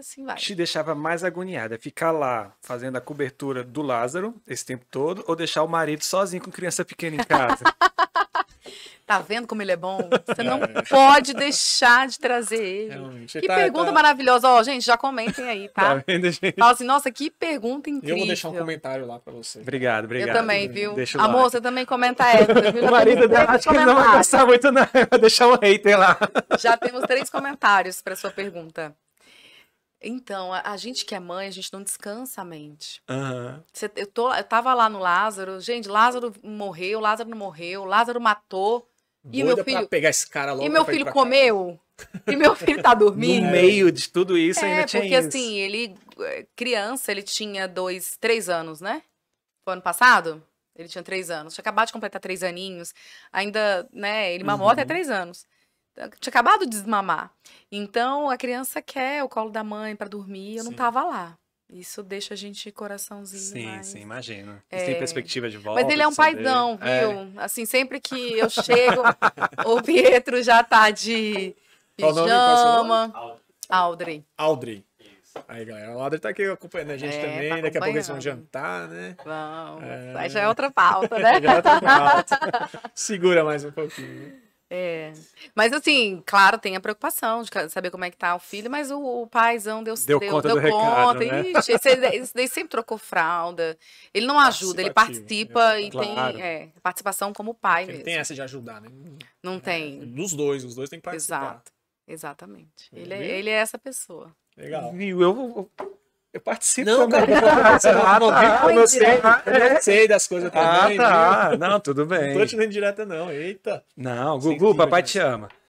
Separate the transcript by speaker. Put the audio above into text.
Speaker 1: assim vai. Te deixava mais agoniada, ficar lá fazendo a cobertura do Lázaro esse tempo todo ou deixar o marido sozinho com criança pequena em casa? Tá vendo como ele é bom? Você não é. pode deixar de trazer ele. Realmente. Que tá, pergunta tá... maravilhosa. Ó, gente, já comentem aí, tá? tá vendo, gente? Fala assim, nossa, que pergunta incrível. Eu vou deixar um comentário lá pra você. Obrigado, obrigado. Eu também, viu? Deixa Amor, você também comenta essa, viu? O marido dela acho que não vai gostar muito, não. Vai deixar o um hater lá. Já temos três comentários pra sua pergunta. Então, a, a, gente que é mãe, a gente não descansa a mente. Uhum. Cê, eu, tô, eu tava lá no Lázaro, gente, Lázaro morreu, Lázaro não morreu, Lázaro matou. e meu filho pegar esse cara logo E meu filho comeu. E meu filho tá dormindo. no meio de tudo isso é, ainda tinha porque isso. assim, ele eh, criança, ele tinha dois, três anos, né? Foi ano passado? Ele tinha três anos. Tinha acabado de completar três aninhos. Ainda, né? Ele mamou uhum. até três anos tinha acabado de desmamar. Então a criança quer o colo da mãe para dormir, eu sim. não tava lá. Isso deixa a gente coraçãozinho. Sim, sim, imagino. É... Tem perspectiva de volta. Mas ele é um paidão, é. viu? É. Assim, sempre que eu chego, o Pietro já tá de
Speaker 2: pijama.
Speaker 1: Nome, Audrey. Aldrey. Aí, galera, o Audrey tá aqui acompanhando a gente é, tá também. Tá Daqui a pouco eles vão jantar, né? Vamos. É... Aí já é outra pauta, né? já é outra pauta. Segura mais um pouquinho. É. Mas assim, claro, tem a preocupação de saber como é que tá o filho, mas o, o paizão deu, deu, deu conta. Deu do conta. Recado, né? esse, esse daí sempre trocou fralda. Ele não ah, ajuda, ele participa né? e claro. tem é, participação como pai ele mesmo. tem essa de ajudar, né? Não é, tem. Dos dois, os dois têm que participar. Exato, exatamente. Ele é, ele é essa pessoa. Legal. E eu, eu participo não, também. Cara, você ah, não, tá. né? não, não, eu, sei, das coisas ah, também. Ah, tá. Não, tudo bem. Não tô te dando direta, não. Eita. Não, Gugu, papai te ama.